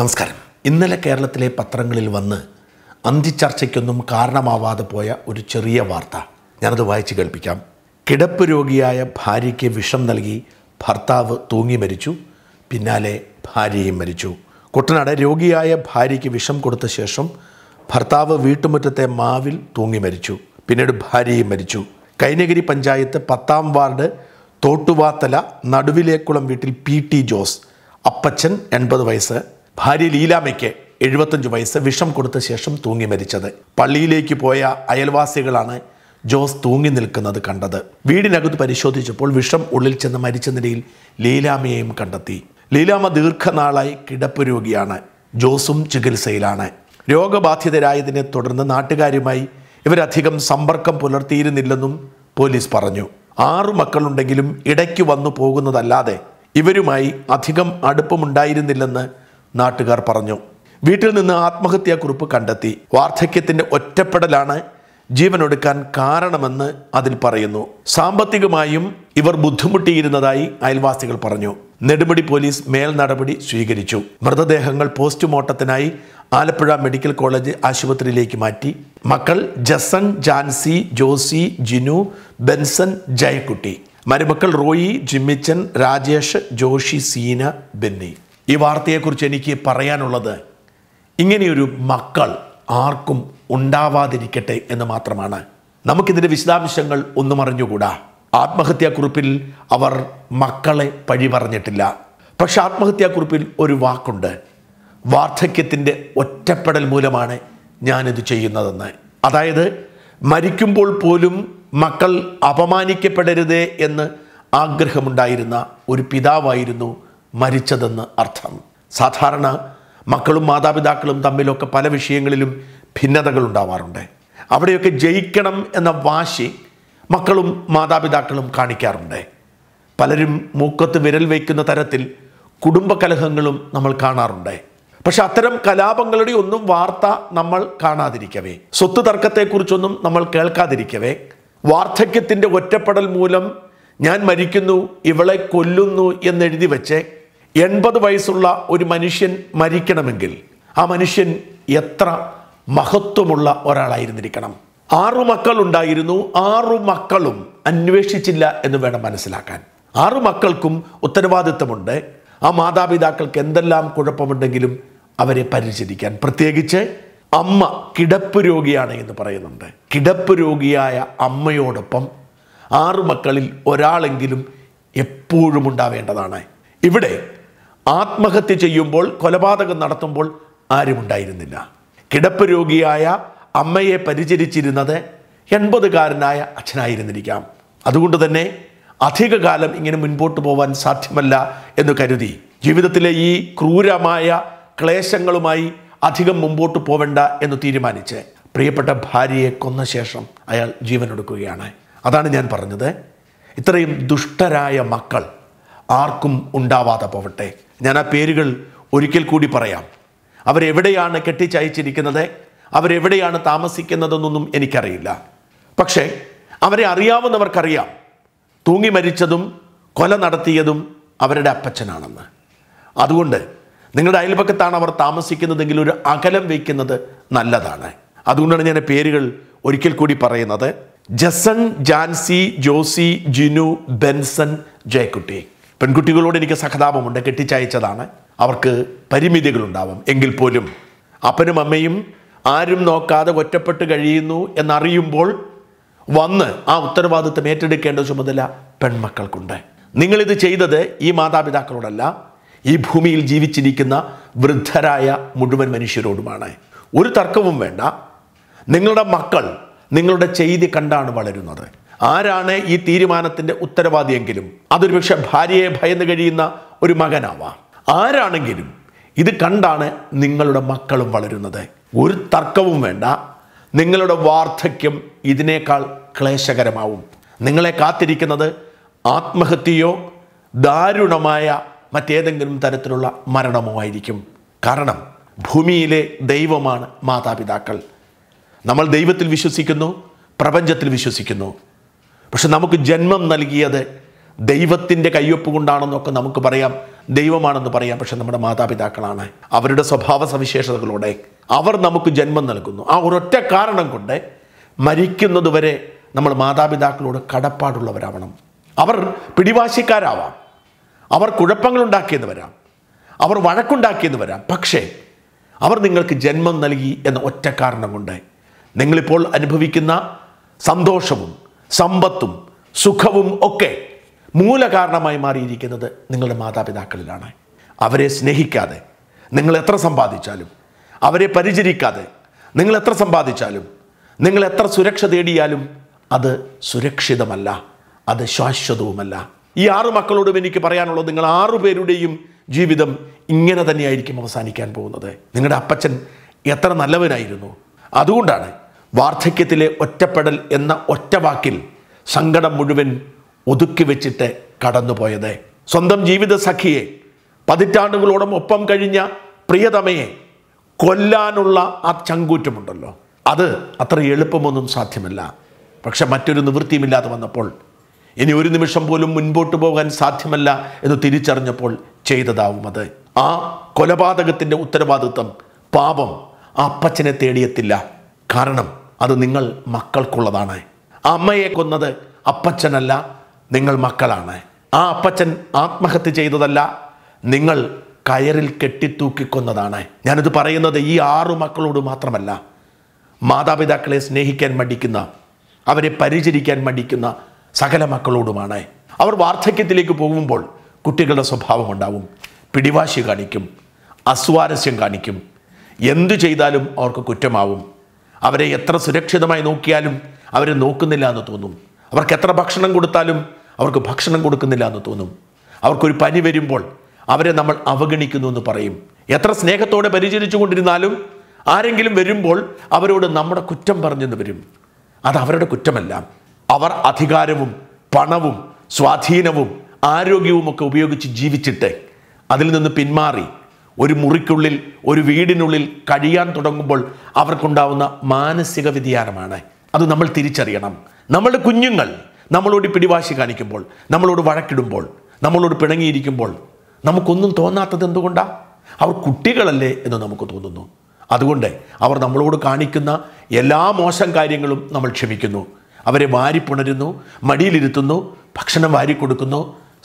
നമസ്കാരം ഇന്നലെ കേരളത്തിലെ പത്രങ്ങളിൽ വന്ന് അന്തിച്ചർച്ചയ്ക്കൊന്നും കാരണമാവാതെ പോയ ഒരു ചെറിയ വാർത്ത ഞാനത് വായിച്ചു കേൾപ്പിക്കാം കിടപ്പ് രോഗിയായ ഭാര്യയ്ക്ക് വിഷം നൽകി ഭർത്താവ് തൂങ്ങി മരിച്ചു പിന്നാലെ ഭാര്യയും മരിച്ചു കുട്ടനാട് രോഗിയായ ഭാര്യയ്ക്ക് വിഷം കൊടുത്ത ശേഷം ഭർത്താവ് വീട്ടുമുറ്റത്തെ മാവിൽ തൂങ്ങി മരിച്ചു പിന്നീട് ഭാര്യയും മരിച്ചു കൈനഗിരി പഞ്ചായത്ത് പത്താം വാർഡ് തോട്ടുവാത്തല നടുവിലേക്കുളം വീട്ടിൽ പി ടി ജോസ് അപ്പച്ചൻ എൺപത് വയസ്സ് ഭാര്യ ലീലാമയ്ക്ക് എഴുപത്തഞ്ച് വയസ്സ് വിഷം കൊടുത്ത ശേഷം തൂങ്ങി മരിച്ചത് പള്ളിയിലേക്ക് പോയ അയൽവാസികളാണ് ജോസ് തൂങ്ങി നിൽക്കുന്നത് കണ്ടത് വീടിനകത്ത് പരിശോധിച്ചപ്പോൾ വിഷം ഉള്ളിൽ ചെന്ന് മരിച്ച നിലയിൽ ലീലാമയെയും കണ്ടെത്തി ലീലാമ ദീർഘനാളായി കിടപ്പ് രോഗിയാണ് ജോസും ചികിത്സയിലാണ് രോഗബാധിതരായതിനെ തുടർന്ന് നാട്ടുകാരുമായി ഇവരധികം സമ്പർക്കം പുലർത്തിയിരുന്നില്ലെന്നും പോലീസ് പറഞ്ഞു ആറു മക്കളുണ്ടെങ്കിലും ഇടയ്ക്ക് വന്നു പോകുന്നതല്ലാതെ ഇവരുമായി അധികം അടുപ്പമുണ്ടായിരുന്നില്ലെന്ന് നാട്ടുകാർ പറഞ്ഞു വീട്ടിൽ നിന്ന് കുറിപ്പ് കണ്ടെത്തി വാർദ്ധക്യത്തിന്റെ ഒറ്റപ്പെടലാണ് ജീവനൊടുക്കാൻ കാരണമെന്ന് അതിൽ പറയുന്നു സാമ്പത്തികമായും ഇവർ ബുദ്ധിമുട്ടിയിരുന്നതായി അയൽവാസികൾ പറഞ്ഞു നെടുമുടി പോലീസ് മേൽ നടപടി സ്വീകരിച്ചു മൃതദേഹങ്ങൾ പോസ്റ്റ്മോർട്ടത്തിനായി ആലപ്പുഴ മെഡിക്കൽ കോളേജ് ആശുപത്രിയിലേക്ക് മാറ്റി മക്കൾ ജസൻ ജാൻസി ജോസി ജിനു ബെൻസൻ ജയക്കുട്ടി മരുമക്കൾ റോയി ജിമ്മിച്ചൻ രാജേഷ് ജോഷി സീന ബെന്നി ഈ വാർത്തയെക്കുറിച്ച് എനിക്ക് പറയാനുള്ളത് ഇങ്ങനെയൊരു മക്കൾ ആർക്കും ഉണ്ടാവാതിരിക്കട്ടെ എന്ന് മാത്രമാണ് നമുക്കിതിൻ്റെ വിശദാംശങ്ങൾ ഒന്നും അറിഞ്ഞുകൂടാ ആത്മഹത്യാക്കുറിപ്പിൽ അവർ മക്കളെ പഴി പറഞ്ഞിട്ടില്ല പക്ഷെ ആത്മഹത്യാക്കുറിപ്പിൽ ഒരു വാക്കുണ്ട് വാർദ്ധക്യത്തിൻ്റെ ഒറ്റപ്പെടൽ മൂലമാണ് ഞാനിത് ചെയ്യുന്നതെന്ന് അതായത് മരിക്കുമ്പോൾ പോലും മക്കൾ അപമാനിക്കപ്പെടരുതേ എന്ന് ആഗ്രഹമുണ്ടായിരുന്ന ഒരു പിതാവായിരുന്നു മരിച്ചതെന്ന് അർത്ഥം സാധാരണ മക്കളും മാതാപിതാക്കളും തമ്മിലൊക്കെ പല വിഷയങ്ങളിലും ഭിന്നതകൾ ഉണ്ടാവാറുണ്ട് അവിടെയൊക്കെ ജയിക്കണം എന്ന വാശി മക്കളും മാതാപിതാക്കളും കാണിക്കാറുണ്ട് പലരും മൂക്കത്ത് വിരൽ വയ്ക്കുന്ന തരത്തിൽ കുടുംബകലഹങ്ങളും നമ്മൾ കാണാറുണ്ട് പക്ഷെ അത്തരം കലാപങ്ങളുടെ ഒന്നും വാർത്ത നമ്മൾ കാണാതിരിക്കവേ സ്വത്ത് തർക്കത്തെക്കുറിച്ചൊന്നും നമ്മൾ കേൾക്കാതിരിക്കവേ വാർദ്ധക്യത്തിൻ്റെ ഒറ്റപ്പെടൽ മൂലം ഞാൻ മരിക്കുന്നു ഇവളെ കൊല്ലുന്നു എന്നെഴുതി വെച്ച് എൺപത് വയസ്സുള്ള ഒരു മനുഷ്യൻ മരിക്കണമെങ്കിൽ ആ മനുഷ്യൻ എത്ര മഹത്വമുള്ള ഒരാളായിരുന്നിരിക്കണം ആറു മക്കൾ ഉണ്ടായിരുന്നു ആറു മക്കളും അന്വേഷിച്ചില്ല എന്ന് വേണം മനസ്സിലാക്കാൻ ആറു മക്കൾക്കും ഉത്തരവാദിത്തമുണ്ട് ആ മാതാപിതാക്കൾക്ക് എന്തെല്ലാം കുഴപ്പമുണ്ടെങ്കിലും അവരെ പരിചരിക്കാൻ പ്രത്യേകിച്ച് അമ്മ കിടപ്പ് രോഗിയാണ് എന്ന് പറയുന്നുണ്ട് കിടപ്പ് രോഗിയായ അമ്മയോടൊപ്പം ആറു മക്കളിൽ ഒരാളെങ്കിലും എപ്പോഴും ഉണ്ടാവേണ്ടതാണ് ഇവിടെ ആത്മഹത്യ ചെയ്യുമ്പോൾ കൊലപാതകം നടത്തുമ്പോൾ ആരുമുണ്ടായിരുന്നില്ല കിടപ്പ് രോഗിയായ അമ്മയെ പരിചരിച്ചിരുന്നത് എൺപതുകാരനായ അച്ഛനായിരുന്നിരിക്കാം അതുകൊണ്ട് തന്നെ അധികകാലം ഇങ്ങനെ മുൻപോട്ട് പോവാൻ സാധ്യമല്ല എന്ന് കരുതി ജീവിതത്തിലെ ഈ ക്രൂരമായ ക്ലേശങ്ങളുമായി അധികം മുമ്പോട്ട് പോവേണ്ട എന്ന് തീരുമാനിച്ച് പ്രിയപ്പെട്ട ഭാര്യയെ കൊന്ന ശേഷം അയാൾ ജീവനൊടുക്കുകയാണ് അതാണ് ഞാൻ പറഞ്ഞത് ഇത്രയും ദുഷ്ടരായ മക്കൾ ആർക്കും ഉണ്ടാവാതെ പോവട്ടെ ഞാൻ ആ പേരുകൾ ഒരിക്കൽ കൂടി പറയാം അവരെവിടെയാണ് കെട്ടിച്ചയച്ചിരിക്കുന്നത് അവരെവിടെയാണ് താമസിക്കുന്നതെന്നൊന്നും എനിക്കറിയില്ല പക്ഷേ അവരെ അറിയാവുന്നവർക്കറിയാം തൂങ്ങി മരിച്ചതും കൊല നടത്തിയതും അവരുടെ അപ്പച്ചനാണെന്ന് അതുകൊണ്ട് നിങ്ങളുടെ അയൽപക്കത്താണ് അവർ താമസിക്കുന്നതെങ്കിൽ ഒരു അകലം വയ്ക്കുന്നത് നല്ലതാണ് അതുകൊണ്ടാണ് ഞാൻ പേരുകൾ ഒരിക്കൽ കൂടി പറയുന്നത് ജസൺ ജാൻസി ജോസി ജിനു ബെൻസൺ ജയക്കുട്ടി പെൺകുട്ടികളോട് എനിക്ക് സഹതാപമുണ്ട് കെട്ടിച്ചയച്ചതാണ് അവർക്ക് പരിമിതികളുണ്ടാവും എങ്കിൽ പോലും അപ്പനും അമ്മയും ആരും നോക്കാതെ ഒറ്റപ്പെട്ട് കഴിയുന്നു എന്നറിയുമ്പോൾ വന്ന് ആ ഉത്തരവാദിത്വം ഏറ്റെടുക്കേണ്ട ചുമതല പെൺമക്കൾക്കുണ്ട് നിങ്ങളിത് ചെയ്തത് ഈ മാതാപിതാക്കളോടല്ല ഈ ഭൂമിയിൽ ജീവിച്ചിരിക്കുന്ന വൃദ്ധരായ മുഴുവൻ മനുഷ്യരോടുമാണ് ഒരു തർക്കവും വേണ്ട നിങ്ങളുടെ മക്കൾ നിങ്ങളുടെ ചെയ്തി കണ്ടാണ് വളരുന്നത് ആരാണ് ഈ തീരുമാനത്തിൻ്റെ ഉത്തരവാദിയെങ്കിലും പക്ഷെ ഭാര്യയെ ഭയന്ന് കഴിയുന്ന ഒരു മകനാവാം ആരാണെങ്കിലും ഇത് കണ്ടാണ് നിങ്ങളുടെ മക്കളും വളരുന്നത് ഒരു തർക്കവും വേണ്ട നിങ്ങളുടെ വാർദ്ധക്യം ഇതിനേക്കാൾ ക്ലേശകരമാവും നിങ്ങളെ കാത്തിരിക്കുന്നത് ആത്മഹത്യയോ ദാരുണമായ മറ്റേതെങ്കിലും തരത്തിലുള്ള മരണമോ ആയിരിക്കും കാരണം ഭൂമിയിലെ ദൈവമാണ് മാതാപിതാക്കൾ നമ്മൾ ദൈവത്തിൽ വിശ്വസിക്കുന്നു പ്രപഞ്ചത്തിൽ വിശ്വസിക്കുന്നു പക്ഷെ നമുക്ക് ജന്മം നൽകിയത് ദൈവത്തിൻ്റെ കയ്യൊപ്പ് കൊണ്ടാണെന്നൊക്കെ നമുക്ക് പറയാം ദൈവമാണെന്ന് പറയാം പക്ഷെ നമ്മുടെ മാതാപിതാക്കളാണ് അവരുടെ സ്വഭാവ സവിശേഷതകളോടെ അവർ നമുക്ക് ജന്മം നൽകുന്നു ആ ഒരൊറ്റ കാരണം കൊണ്ട് മരിക്കുന്നതുവരെ നമ്മൾ മാതാപിതാക്കളോട് കടപ്പാടുള്ളവരാവണം അവർ പിടിവാശിക്കാരാവാം അവർ കുഴപ്പങ്ങളുണ്ടാക്കിയെന്ന് വരാം അവർ വഴക്കുണ്ടാക്കിയെന്ന് വരാം പക്ഷേ അവർ നിങ്ങൾക്ക് ജന്മം നൽകി എന്ന ഒറ്റ കാരണം കൊണ്ട് നിങ്ങളിപ്പോൾ അനുഭവിക്കുന്ന സന്തോഷവും സമ്പത്തും സുഖവും ഒക്കെ മൂലകാരണമായി മാറിയിരിക്കുന്നത് നിങ്ങളുടെ മാതാപിതാക്കളിലാണ് അവരെ സ്നേഹിക്കാതെ നിങ്ങൾ എത്ര സമ്പാദിച്ചാലും അവരെ പരിചരിക്കാതെ നിങ്ങൾ എത്ര സമ്പാദിച്ചാലും നിങ്ങൾ എത്ര സുരക്ഷ തേടിയാലും അത് സുരക്ഷിതമല്ല അത് ശാശ്വതവുമല്ല ഈ ആറ് മക്കളോടും എനിക്ക് പറയാനുള്ളത് നിങ്ങൾ ആറു പേരുടെയും ജീവിതം ഇങ്ങനെ തന്നെയായിരിക്കും അവസാനിക്കാൻ പോകുന്നത് നിങ്ങളുടെ അപ്പച്ചൻ എത്ര നല്ലവനായിരുന്നു അതുകൊണ്ടാണ് വാർദ്ധക്യത്തിലെ ഒറ്റപ്പെടൽ എന്ന ഒറ്റവാക്കിൽ സങ്കടം മുഴുവൻ ഒതുക്കി വെച്ചിട്ട് കടന്നുപോയത് സ്വന്തം ജീവിത സഖിയെ പതിറ്റാണ്ടുകളോളം ഒപ്പം കഴിഞ്ഞ പ്രിയതമയെ കൊല്ലാനുള്ള ആ ചങ്കൂറ്റമുണ്ടല്ലോ അത് അത്ര എളുപ്പമൊന്നും സാധ്യമല്ല പക്ഷെ മറ്റൊരു നിവൃത്തിയുമില്ലാതെ വന്നപ്പോൾ ഇനി ഒരു നിമിഷം പോലും മുൻപോട്ട് പോകാൻ സാധ്യമല്ല എന്ന് തിരിച്ചറിഞ്ഞപ്പോൾ ചെയ്തതാവും അത് ആ കൊലപാതകത്തിൻ്റെ ഉത്തരവാദിത്വം പാപം ആ അപ്പച്ചനെ തേടിയെത്തില്ല കാരണം അത് നിങ്ങൾ മക്കൾക്കുള്ളതാണ് ആ അമ്മയെ കൊന്നത് അപ്പച്ചനല്ല നിങ്ങൾ മക്കളാണ് ആ അപ്പച്ചൻ ആത്മഹത്യ ചെയ്തതല്ല നിങ്ങൾ കയറിൽ കെട്ടിത്തൂക്കിക്കൊന്നതാണ് ഞാനിത് പറയുന്നത് ഈ ആറു മക്കളോട് മാത്രമല്ല മാതാപിതാക്കളെ സ്നേഹിക്കാൻ മടിക്കുന്ന അവരെ പരിചരിക്കാൻ മടിക്കുന്ന സകല മക്കളോടുമാണ് അവർ വാർദ്ധക്യത്തിലേക്ക് പോകുമ്പോൾ കുട്ടികളുടെ സ്വഭാവം ഉണ്ടാവും പിടിവാശി കാണിക്കും അസ്വാരസ്യം കാണിക്കും എന്തു ചെയ്താലും അവർക്ക് കുറ്റമാവും അവരെ എത്ര സുരക്ഷിതമായി നോക്കിയാലും അവർ നോക്കുന്നില്ല എന്ന് തോന്നും അവർക്ക് എത്ര ഭക്ഷണം കൊടുത്താലും അവർക്ക് ഭക്ഷണം കൊടുക്കുന്നില്ല എന്ന് തോന്നും അവർക്കൊരു പനി വരുമ്പോൾ അവരെ നമ്മൾ അവഗണിക്കുന്നു എന്ന് പറയും എത്ര സ്നേഹത്തോടെ പരിചരിച്ചു കൊണ്ടിരുന്നാലും ആരെങ്കിലും വരുമ്പോൾ അവരോട് നമ്മുടെ കുറ്റം പറഞ്ഞെന്ന് വരും അത് അവരുടെ കുറ്റമല്ല അവർ അധികാരവും പണവും സ്വാധീനവും ആരോഗ്യവുമൊക്കെ ഉപയോഗിച്ച് ജീവിച്ചിട്ട് അതിൽ നിന്ന് പിന്മാറി ഒരു മുറിക്കുള്ളിൽ ഒരു വീടിനുള്ളിൽ കഴിയാൻ തുടങ്ങുമ്പോൾ അവർക്കുണ്ടാവുന്ന മാനസിക വ്യതിയാനമാണ് അത് നമ്മൾ തിരിച്ചറിയണം നമ്മളുടെ കുഞ്ഞുങ്ങൾ നമ്മളോട് പിടിവാശി കാണിക്കുമ്പോൾ നമ്മളോട് വഴക്കിടുമ്പോൾ നമ്മളോട് പിണങ്ങിയിരിക്കുമ്പോൾ നമുക്കൊന്നും തോന്നാത്തത് എന്തുകൊണ്ടാണ് അവർ കുട്ടികളല്ലേ എന്ന് നമുക്ക് തോന്നുന്നു അതുകൊണ്ട് അവർ നമ്മളോട് കാണിക്കുന്ന എല്ലാ മോശം കാര്യങ്ങളും നമ്മൾ ക്ഷമിക്കുന്നു അവരെ വാരിപ്പുണരുന്നു മടിയിലിരുത്തുന്നു ഭക്ഷണം വാരിക്കൊടുക്കുന്നു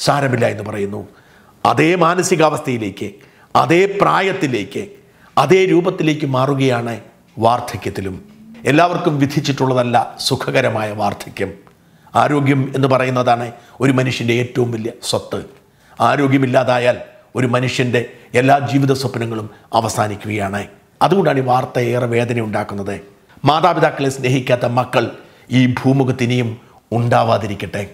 സാരമില്ല എന്ന് പറയുന്നു അതേ മാനസികാവസ്ഥയിലേക്ക് അതേ പ്രായത്തിലേക്ക് അതേ രൂപത്തിലേക്ക് മാറുകയാണ് വാർദ്ധക്യത്തിലും എല്ലാവർക്കും വിധിച്ചിട്ടുള്ളതല്ല സുഖകരമായ വാർദ്ധക്യം ആരോഗ്യം എന്ന് പറയുന്നതാണ് ഒരു മനുഷ്യൻ്റെ ഏറ്റവും വലിയ സ്വത്ത് ആരോഗ്യമില്ലാതായാൽ ഒരു മനുഷ്യൻ്റെ എല്ലാ ജീവിത സ്വപ്നങ്ങളും അവസാനിക്കുകയാണ് അതുകൊണ്ടാണ് ഈ വാർത്ത ഏറെ വേദന ഉണ്ടാക്കുന്നത് മാതാപിതാക്കളെ സ്നേഹിക്കാത്ത മക്കൾ ഈ ഭൂമുഖത്തിനിയും ഉണ്ടാവാതിരിക്കട്ടെ